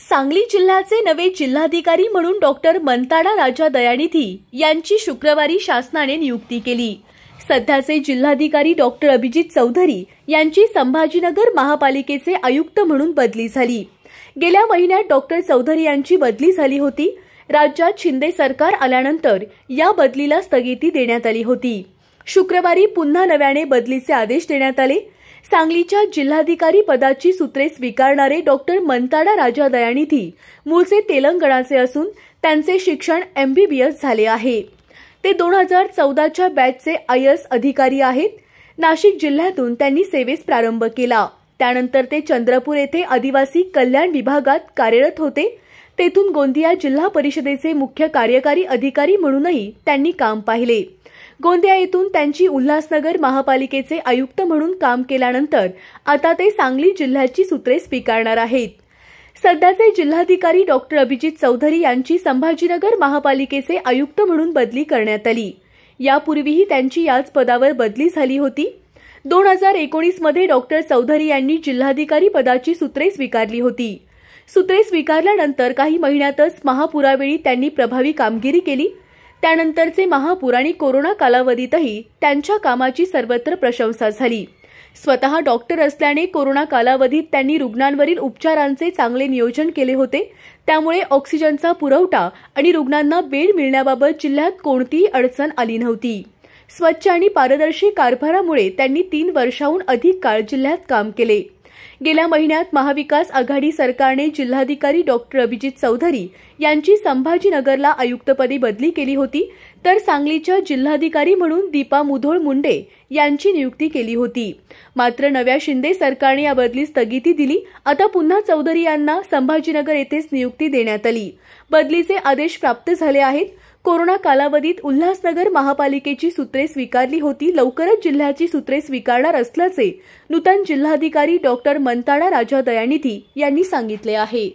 सांगली जिल्ह्याचे नवे जिल्हाधिकारी म्हणून डॉक्टर मनताडा राजा दयानिधी यांची शुक्रवारी शासनाने नियुक्ती केली सध्याचे जिल्हाधिकारी डॉक्टर अभिजित चौधरी यांची संभाजीनगर महापालिकेचे आयुक्त म्हणून बदली झाली गेल्या महिन्यात डॉक्टर चौधरी यांची बदली झाली होती राज्यात शिंदे सरकार आल्यानंतर या बदलीला स्थगिती देण्यात आली होती शुक्रवारी पुन्हा नव्याने बदलीचे आदेश देण्यात आले सांगलीच्या जिल्हाधिकारी पदाची सूत्रे स्वीकारणारे डॉक्टर मंताडा राजा दयानिधी मूळचे तेलंगणाचे असून त्यांचे शिक्षण एमबीबीएस झाले आहे ते दोन हजार चौदाच्या बॅचचे आय एस अधिकारी आहेत नाशिक जिल्ह्यातून त्यांनी सेवेस प्रारंभ केला त्यानंतर ते चंद्रपूर येथे आदिवासी कल्याण विभागात कार्यरत होते तेथून गोंदिया जिल्हा परिषदेचे मुख्य कार्यकारी अधिकारी म्हणूनही त्यांनी काम पाहिले गोंदिया येथून त्यांची उल्हासनगर महापालिकेचे आयुक्त म्हणून काम केल्यानंतर आता ते सांगली जिल्ह्याची सूत्रे स्वीकारणार आहेत सध्याचे जिल्हाधिकारी डॉक्टर अभिजित चौधरी यांची संभाजीनगर महापालिकेचे आयुक्त म्हणून बदली करण्यात आली यापूर्वीही त्यांची याच पदावर बदली झाली होती दोन हजार एकोणीसमध्ये डॉक्टर चौधरी यांनी जिल्हाधिकारी पदाची सूत्रे स्वीकारली होती सूत्रे स्वीकारल्यानंतर काही महिन्यातच महापुरावेळी त्यांनी प्रभावी कामगिरी केली त्यानंतरचे आणि कोरोना कालावधीतही त्यांच्या कामाची सर्वत्र प्रशंसा झाली स्वतः डॉक्टर असल्याने कोरोना कालावधीत त्यांनी रुग्णांवरील उपचारांचे चांगले नियोजन केले होते त्यामुळे ऑक्सिजनचा पुरवठा आणि रुग्णांना बेड मिळण्याबाबत जिल्ह्यात कोणतीही अडचण आली नव्हती स्वच्छ आणि पारदर्शी कारभारामुळे त्यांनी तीन वर्षाहून अधिक काळ जिल्ह्यात काम केले गेल्या महिन्यात महाविकास आघाडी सरकारने जिल्हाधिकारी डॉक्टर अभिजित चौधरी यांची संभाजीनगरला आयुक्तपदी बदली केली होती तर सांगलीच्या जिल्हाधिकारी म्हणून दीपा मुधोळ मुंडे यांची नियुक्ती केली होती मात्र नव्या शिंदे सरकारने या बदली स्थगिती दिली आता पुन्हा चौधरी यांना संभाजीनगर येथेच नियुक्ती देण्यात आली बदलीचे आदेश प्राप्त झाले आहेत कोरोना कालावधीत उल्हासनगर महापालिकेची सूत्रे स्वीकारली होती लवकरच जिल्ह्याची सूत्रे स्वीकारणार असल्याचे नूतन जिल्हाधिकारी डॉक्टर मंताडा राजा दयानिधी यांनी सांगितले आहे